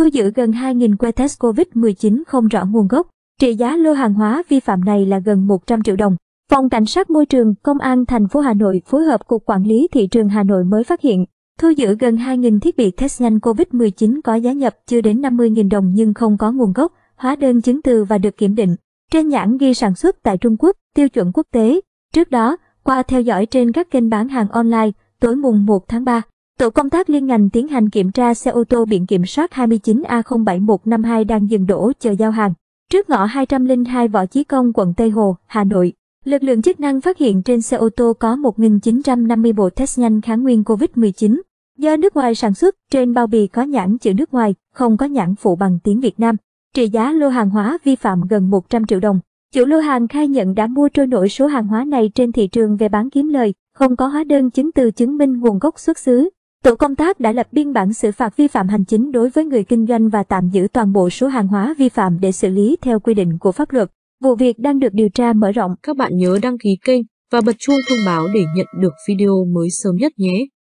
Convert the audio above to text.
thu giữ gần 2.000 que test COVID-19 không rõ nguồn gốc. Trị giá lô hàng hóa vi phạm này là gần 100 triệu đồng. Phòng Cảnh sát Môi trường Công an thành phố Hà Nội phối hợp Cục Quản lý Thị trường Hà Nội mới phát hiện, thu giữ gần 2.000 thiết bị test nhanh COVID-19 có giá nhập chưa đến 50.000 đồng nhưng không có nguồn gốc, hóa đơn chứng từ và được kiểm định. Trên nhãn ghi sản xuất tại Trung Quốc, tiêu chuẩn quốc tế. Trước đó, qua theo dõi trên các kênh bán hàng online, tối mùng 1 tháng 3, Tổ công tác liên ngành tiến hành kiểm tra xe ô tô biển kiểm soát 29A07152 đang dừng đổ chờ giao hàng. Trước ngõ 202 Võ Chí Công, quận Tây Hồ, Hà Nội, lực lượng chức năng phát hiện trên xe ô tô có 1.950 bộ test nhanh kháng nguyên COVID-19. Do nước ngoài sản xuất, trên bao bì có nhãn chữ nước ngoài, không có nhãn phụ bằng tiếng Việt Nam. Trị giá lô hàng hóa vi phạm gần 100 triệu đồng. Chủ lô hàng khai nhận đã mua trôi nổi số hàng hóa này trên thị trường về bán kiếm lời, không có hóa đơn chứng từ chứng minh nguồn gốc xuất xứ, Tổ công tác đã lập biên bản xử phạt vi phạm hành chính đối với người kinh doanh và tạm giữ toàn bộ số hàng hóa vi phạm để xử lý theo quy định của pháp luật. Vụ việc đang được điều tra mở rộng. Các bạn nhớ đăng ký kênh và bật chuông thông báo để nhận được video mới sớm nhất nhé.